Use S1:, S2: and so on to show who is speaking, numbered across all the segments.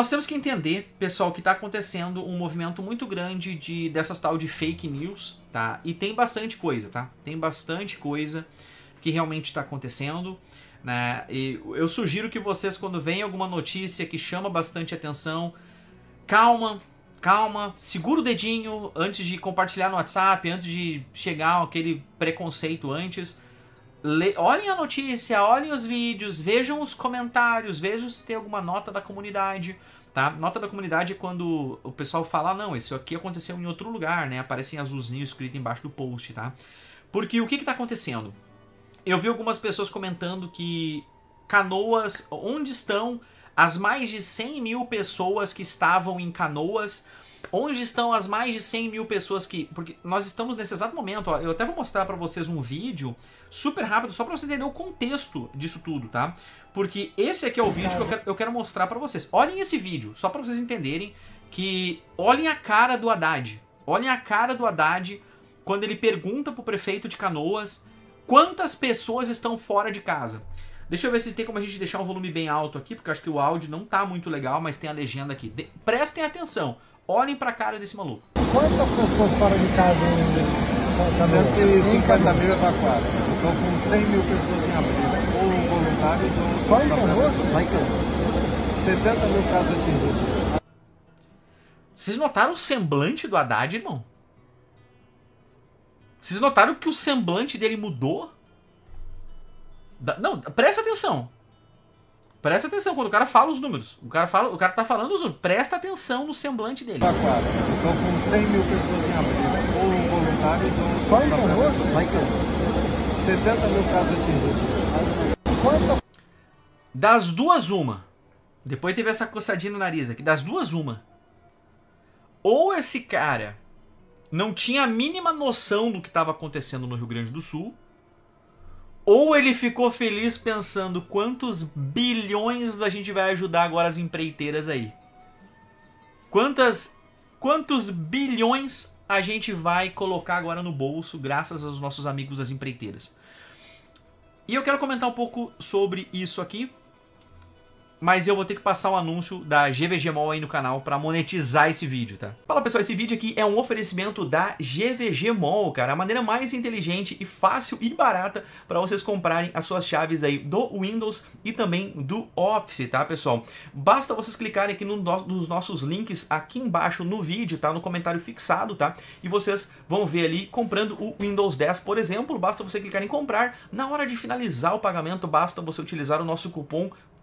S1: Nós temos que entender, pessoal, que está acontecendo um movimento muito grande de dessas tal de fake news, tá? E tem bastante coisa, tá? Tem bastante coisa que realmente está acontecendo, né? E eu sugiro que vocês, quando vem alguma notícia que chama bastante atenção, calma, calma, segura o dedinho antes de compartilhar no WhatsApp, antes de chegar aquele preconceito antes, Le... olhem a notícia, olhem os vídeos, vejam os comentários, vejam se tem alguma nota da comunidade. Tá? Nota da comunidade é quando o pessoal fala, não, isso aqui aconteceu em outro lugar, né? Aparece em azulzinho escrito embaixo do post, tá? Porque o que está acontecendo? Eu vi algumas pessoas comentando que canoas, onde estão as mais de 100 mil pessoas que estavam em canoas Onde estão as mais de 100 mil pessoas que. Porque nós estamos nesse exato momento, ó. Eu até vou mostrar para vocês um vídeo super rápido, só para você entender o contexto disso tudo, tá? Porque esse aqui é o vídeo que eu quero, eu quero mostrar para vocês. Olhem esse vídeo, só para vocês entenderem que. Olhem a cara do Haddad. Olhem a cara do Haddad quando ele pergunta pro prefeito de Canoas quantas pessoas estão fora de casa. Deixa eu ver se tem como a gente deixar um volume bem alto aqui, porque acho que o áudio não tá muito legal, mas tem a legenda aqui. De... Prestem atenção. Olhem pra cara desse maluco. Quantas pessoas fora de casa ainda? 150 mil evacuados. Estou com 100 mil pessoas em abril. Ou voluntários ou... Só em Canoas? Só em Canoas. 70 mil casas atingidas. Vocês notaram o semblante do Haddad, irmão? Vocês notaram que o semblante dele mudou? Da... Não, presta atenção. Presta atenção quando o cara fala os números. O cara, fala, o cara tá falando os números. Presta atenção no semblante dele. Estão tá com 100 mil pessoas em abril, ou voluntários, ou... Só em Canoas? Só em Canoas. 70 mil casos atingidos. Quanta... Das duas, uma. Depois teve essa coçadinha no nariz aqui. Das duas, uma. Ou esse cara não tinha a mínima noção do que estava acontecendo no Rio Grande do Sul, ou ele ficou feliz pensando quantos bilhões a gente vai ajudar agora as empreiteiras aí? Quantas, quantos bilhões a gente vai colocar agora no bolso graças aos nossos amigos das empreiteiras? E eu quero comentar um pouco sobre isso aqui, mas eu vou ter que passar o um anúncio da GVG Mall aí no canal para monetizar esse vídeo, tá? Fala pessoal, esse vídeo aqui é um oferecimento da GVG Mall, cara, a maneira mais inteligente e fácil e barata para vocês comprarem as suas chaves aí do Windows e também do Office, tá, pessoal? Basta vocês clicarem aqui no, nos nossos links aqui embaixo no vídeo, tá? No comentário fixado, tá? E vocês vão ver ali comprando o Windows 10, por exemplo, basta você clicar em comprar, na hora de finalizar o pagamento, basta você utilizar o nosso cupom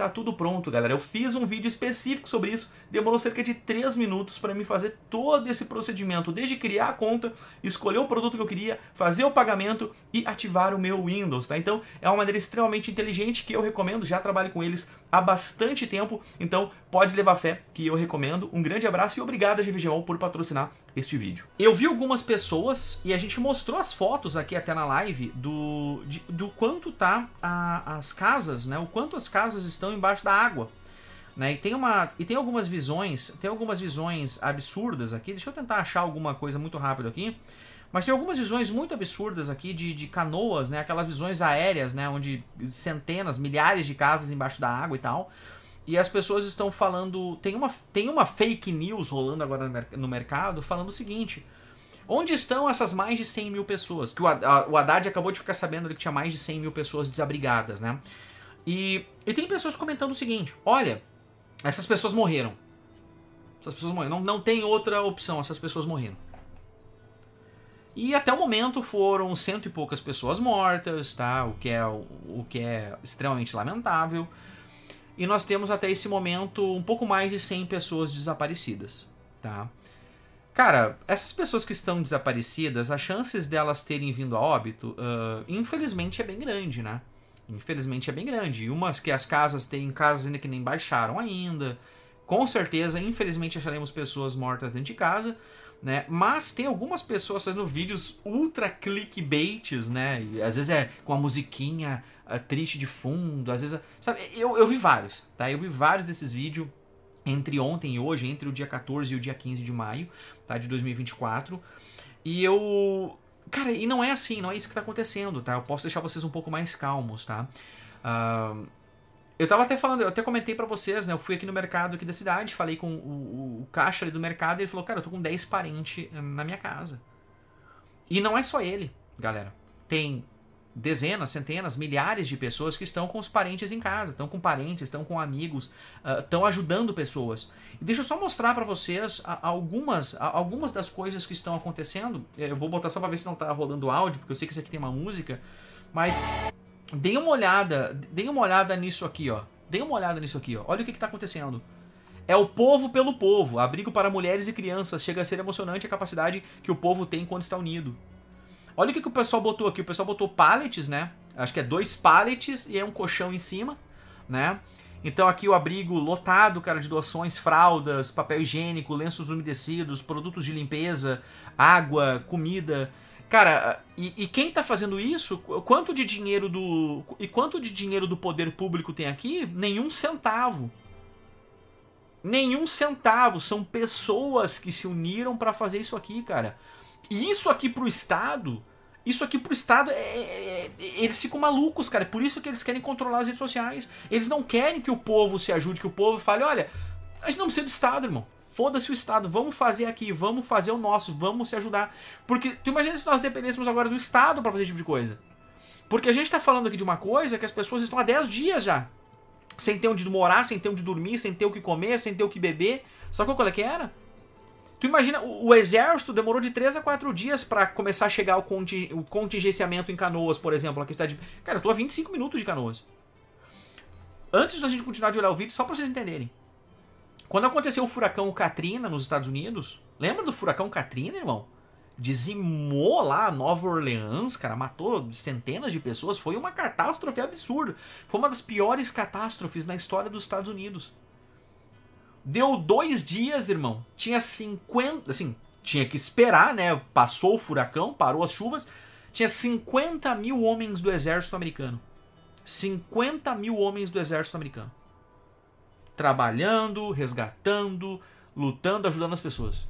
S1: Tá tudo pronto, galera. Eu fiz um vídeo específico sobre isso. Demorou cerca de 3 minutos para mim fazer todo esse procedimento, desde criar a conta, escolher o produto que eu queria, fazer o pagamento e ativar o meu Windows, tá? Então, é uma maneira extremamente inteligente que eu recomendo, já trabalho com eles há bastante tempo, então pode levar fé que eu recomendo. Um grande abraço e obrigado a GVGMOL por patrocinar este vídeo. Eu vi algumas pessoas e a gente mostrou as fotos aqui até na live do, de, do quanto tá a, as casas, né? O quanto as casas estão embaixo da água. Né? E tem uma e tem algumas visões, tem algumas visões absurdas aqui. Deixa eu tentar achar alguma coisa muito rápido aqui. Mas tem algumas visões muito absurdas aqui de, de canoas, né? Aquelas visões aéreas, né? Onde centenas, milhares de casas embaixo da água e tal. E as pessoas estão falando. Tem uma, tem uma fake news rolando agora no, mercado falando o seguinte. Onde estão essas mais de 100 mil pessoas? Que o, o Haddad acabou de ficar sabendo que tinha mais de 100 mil pessoas desabrigadas, né? E, e tem pessoas comentando o seguinte: olha, essas pessoas morreram. Essas pessoas morreram. Não, não tem outra opção, essas pessoas morreram. E até o momento foram cento e poucas pessoas mortas, tá? O que é, o que é extremamente lamentável. E nós temos até esse momento um pouco mais de 100 pessoas desaparecidas, tá? Cara, essas pessoas que estão desaparecidas, as chances delas terem vindo a óbito, uh, infelizmente é bem grande, né? Infelizmente é bem grande. E umas que as casas têm casas ainda que nem baixaram ainda. Com certeza, infelizmente acharemos pessoas mortas dentro de casa. Né? Mas tem algumas pessoas fazendo vídeos ultra clickbaites, né? E às vezes é com a musiquinha ah, triste de fundo, às vezes. É... Sabe, eu, eu vi vários, tá? Eu vi vários desses vídeos entre ontem e hoje, entre o dia 14 e o dia 15 de maio, tá? De 2024. E eu. Cara, e não é assim, não é isso que tá acontecendo, tá? Eu posso deixar vocês um pouco mais calmos, tá? Uh eu tava até falando, eu até comentei para vocês, né? Eu fui aqui no mercado aqui da cidade, falei com o, o, o caixa ali do mercado e ele falou, cara, eu tô com 10 parentes eh, na minha casa. E não é só ele, galera. Tem dezenas, centenas, milhares de pessoas que estão com os parentes em casa, estão com parentes, estão com amigos, ah, estão uh, ajudando pessoas. E deixa eu só mostrar para vocês algumas, algumas das coisas que estão acontecendo. Eh, eu vou botar só para ver se não tá rolando áudio, porque eu sei que isso aqui tem uma música, mas Dê uma olhada, dê uma olhada nisso aqui, ó. Dê uma olhada nisso aqui, ó. Olha o que está acontecendo. É o povo pelo povo. Abrigo para mulheres e crianças. Chega a ser emocionante a capacidade que o povo tem quando está unido. Olha o que, que o pessoal botou aqui. O pessoal botou pallets, né? Acho que é dois pallets e é um colchão em cima, né? Então aqui o abrigo lotado, cara, de doações, fraldas, papel higiênico, lenços umedecidos, produtos de limpeza, água, comida. Cara, e, e, quem tá fazendo isso, quanto de dinheiro do. E quanto de dinheiro do poder público tem aqui? Nenhum centavo. Nenhum centavo. São pessoas que se uniram para fazer isso aqui, cara. E isso aqui pro Estado. Isso aqui pro Estado, é é, é, é, eles ficam malucos, cara. É por isso que eles querem controlar as redes sociais. Eles não querem que o povo se ajude, que o povo fale, olha, a gente não precisa do Estado, irmão. Foda-se o Estado, vamos fazer aqui, vamos fazer o nosso, vamos se ajudar. Porque tu imagina se nós dependêssemos agora do Estado para fazer esse tipo de coisa. Porque a gente está falando aqui de uma coisa que as pessoas estão há 10 dias já. Sem ter onde morar, sem ter onde dormir, sem ter o que comer, sem ter o que beber. Sabe qual é que era? Tu imagina, o, o, exército demorou de 3 a 4 dias para começar a chegar o, conti, o contingenciamento em Canoas, por exemplo, aqui está de. Cara, eu tô a 25 minutos de Canoas. Antes da gente continuar de olhar o vídeo, só para vocês entenderem. Quando aconteceu o furacão Katrina nos Estados Unidos, lembra do furacão Katrina, irmão? Dizimou lá Nova Orleans, cara, matou centenas de pessoas, foi uma catástrofe absurda. Foi uma das piores catástrofes na história dos Estados Unidos. Deu dois dias, irmão. Tinha 50. Assim, tinha que esperar, né? Passou o furacão, parou as chuvas. Tinha 50 mil homens do exército americano. 50 mil homens do exército americano trabalhando, resgatando, lutando, ajudando as pessoas.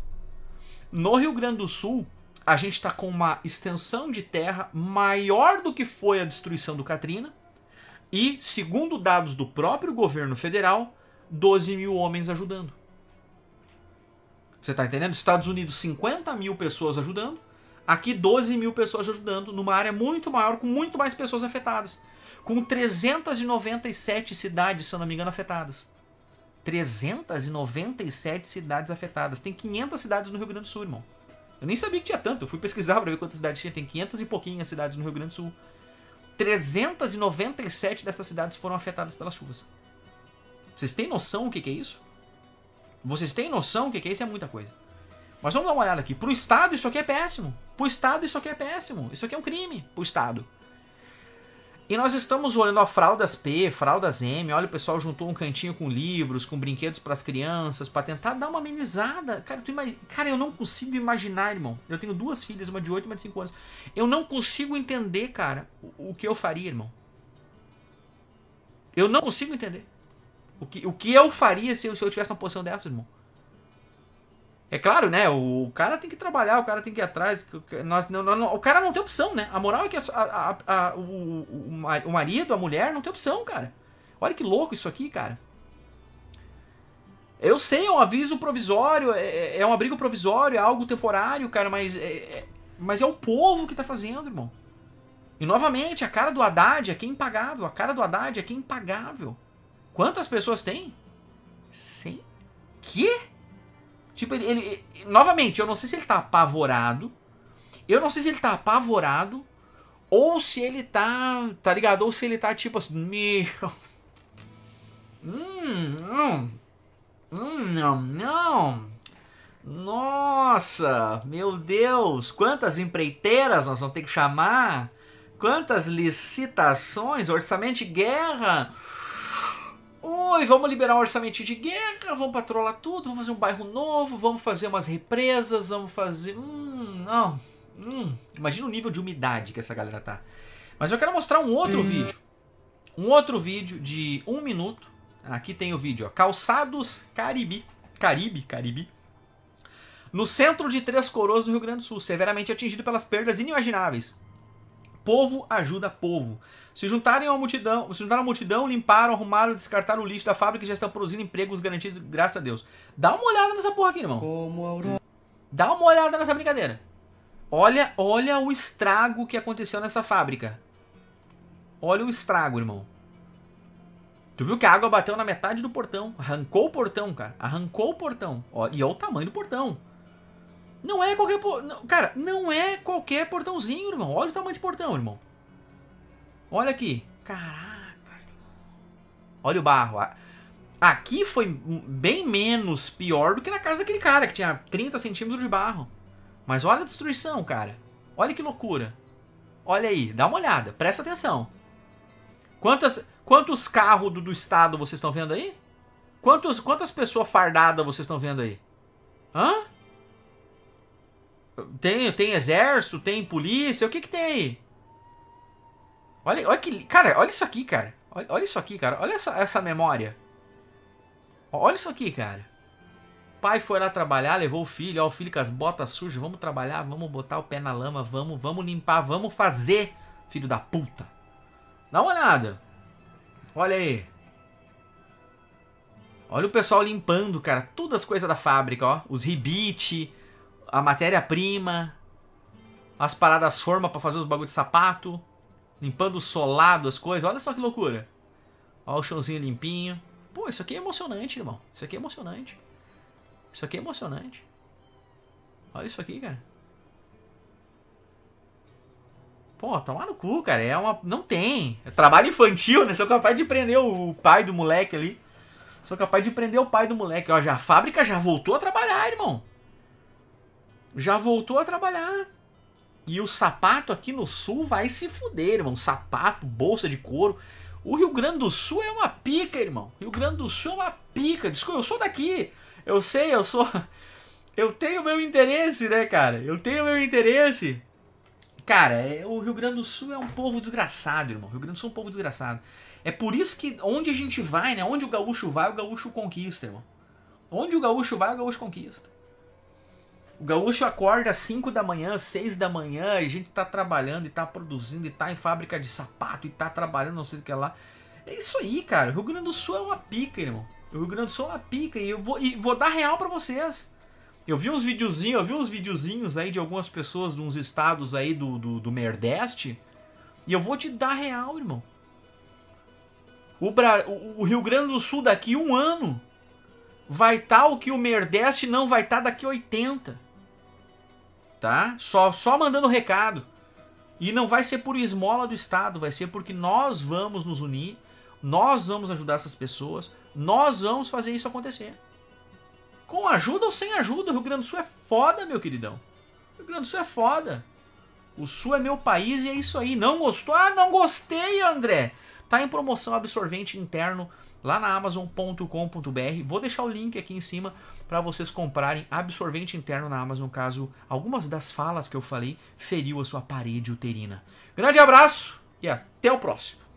S1: No Rio Grande do Sul, a gente está com uma extensão de terra maior do que foi a destruição do Katrina. E, segundo dados do próprio governo federal, 12 mil homens ajudando. Você está entendendo? Estados Unidos, 50 mil pessoas ajudando. Aqui, 12 mil pessoas ajudando, numa área muito maior, com muito mais pessoas afetadas. Com 397 cidades, se não me engano, afetadas. 397 cidades afetadas. Tem 500 cidades no Rio Grande do Sul, irmão. Eu nem sabia que tinha tanto. Eu fui pesquisar para ver quantas cidades tinha. Tem 500 e pouquinhas cidades no Rio Grande do Sul. 397 dessas cidades foram afetadas pelas chuvas. Vocês têm noção o que, é isso? Vocês têm noção o que, que é isso? É muita coisa. Mas vamos dar uma olhada aqui. Pro Estado, isso aqui é péssimo. Pro Estado, isso aqui é péssimo. Isso aqui é um crime pro Estado. E nós estamos olhando ó, fraldas P, fraldas M. Olha, o pessoal juntou um cantinho com livros, com brinquedos para as crianças, para tentar dar uma amenizada. Cara, imag... Cara, eu não consigo imaginar, irmão. Eu tenho duas filhas, uma de 8 e uma de 5 anos. Eu não consigo entender, cara, o, o que eu faria, irmão. Eu não consigo entender. O que, o que eu faria se eu, se eu tivesse uma posição dessa, irmão? É claro, né? O, cara tem que trabalhar, o cara tem que ir atrás. Nós, não, não, o cara não tem opção, né? A moral é que a, a, a, o, o marido, a mulher, não tem opção, cara. Olha que louco isso aqui, cara. Eu sei, é um aviso provisório, é, é, é um abrigo provisório, é algo temporário, cara, mas é, é, mas é o povo que tá fazendo, irmão. E novamente, a cara do Haddad aqui é impagável, a cara do Haddad aqui é impagável. Quantas pessoas tem? Cem. Que? Tipo, ele, ele, Novamente, eu não sei se ele tá apavorado. Eu não sei se ele tá apavorado. Ou se ele tá. Tá ligado? Ou se ele tá tipo assim. Meu. Hum. Hum. Hum, não, não. Nossa, meu Deus, quantas empreiteiras nós vamos ter que chamar? Quantas licitações, orçamento de guerra? Oi, vamos liberar um orçamento de guerra, vamos patrolar tudo, vamos fazer um bairro novo, vamos fazer umas represas, vamos fazer. Hum, não. Hum, imagina o nível de umidade que essa galera tá. Mas eu quero mostrar um outro hum. vídeo. Um outro vídeo de um minuto. Aqui tem o vídeo, ó. Calçados Caribe. Caribe, Caribe. No centro de Três Coroas do Rio Grande do Sul, severamente atingido pelas perdas inimagináveis. Povo ajuda povo. Se juntarem a multidão, se juntaram a multidão, limparam, arrumaram, descartaram o lixo da fábrica e já estão produzindo empregos garantidos, graças a Deus. Dá uma olhada nessa porra aqui, irmão. Dá uma olhada nessa brincadeira. Olha, olha o estrago que aconteceu nessa fábrica. Olha o estrago, irmão. Tu viu que a água bateu na metade do portão. Arrancou o portão, cara. Arrancou o portão. Ó, e olha o tamanho do portão. Não é qualquer. Por... Não, cara, não é qualquer portãozinho, irmão. Olha o tamanho desse portão, irmão. Olha aqui. Caraca, irmão. Olha o barro. Aqui foi bem menos pior do que na casa daquele cara que tinha 30 centímetros de barro. Mas olha a destruição, cara. Olha que loucura. Olha aí, dá uma olhada, presta atenção. Quantas, quantos carros do, do estado vocês estão vendo aí? Quantos, quantas pessoas fardadas vocês estão vendo aí? Hã? Tem, tem exército, tem polícia, o que que tem? Olha, olha que... Cara, olha isso aqui, cara. Olha, olha isso aqui, cara. Olha essa, essa memória. Olha isso aqui, cara. Pai foi lá trabalhar, levou o filho, ó, o filho com as botas sujas. Vamos trabalhar, vamos botar o pé na lama, vamos, vamos limpar, vamos fazer, filho da puta. Dá uma olhada. Olha aí. Olha o pessoal limpando, cara. Todas as coisas da fábrica, ó. Os ribite, a matéria-prima, as paradas forma para fazer os bagulho de sapato, limpando o solado, as coisas. Olha só que loucura. Olha o chãozinho limpinho. Pô, isso aqui é emocionante, irmão. Isso aqui é emocionante. Isso aqui é emocionante. Olha isso aqui, cara. Pô, toma tá no cu, cara. É uma. Não tem. É trabalho infantil, né? Sou capaz de prender o pai do moleque ali. Sou capaz de prender o pai do moleque. Ó, já, a fábrica já voltou a trabalhar, irmão já voltou a trabalhar. E o sapato aqui no sul vai se fuder, irmão. Sapato, bolsa de couro. O Rio Grande do Sul é uma pica, irmão. Rio Grande do Sul é uma pica. Desculpa, eu sou daqui. Eu sei, eu sou. Eu tenho meu interesse, né, cara? Eu tenho meu interesse. Cara, é, o Rio Grande do Sul é um povo desgraçado, irmão. O Rio Grande do Sul é um povo desgraçado. É por isso que onde a gente vai, né? Onde o gaúcho vai, o gaúcho conquista, irmão. Onde o gaúcho vai, o gaúcho conquista. O gaúcho acorda às 5 da manhã, 6 da manhã, a gente tá trabalhando e tá produzindo e tá em fábrica de sapato e tá trabalhando, não sei o que lá. É isso aí, cara. O Rio Grande do Sul é uma pica, irmão. O Rio Grande do Sul é uma pica e eu vou, e vou dar real para vocês. Eu vi uns videozinhos, eu vi uns videozinhos aí de algumas pessoas de uns estados aí do, do, do E eu vou te dar real, irmão. O, Bra... o Rio Grande do Sul daqui um ano vai estar tá o que o merdeste não vai estar tá daqui 80 tá? Só, só mandando recado. E não vai ser por esmola do Estado, vai ser porque nós vamos nos unir, nós vamos ajudar essas pessoas, nós vamos fazer isso acontecer. Com ajuda ou sem ajuda, o Rio Grande do Sul é foda, meu queridão. O Rio Grande do Sul é foda. O Sul é meu país e é isso aí. Não gostou? Ah, não gostei, André. Tá em promoção absorvente interno lá na amazon.com.br. Vou deixar o link aqui em cima para vocês comprarem absorvente interno na Amazon caso algumas das falas que eu falei feriu a sua parede uterina. Grande abraço e até o próximo.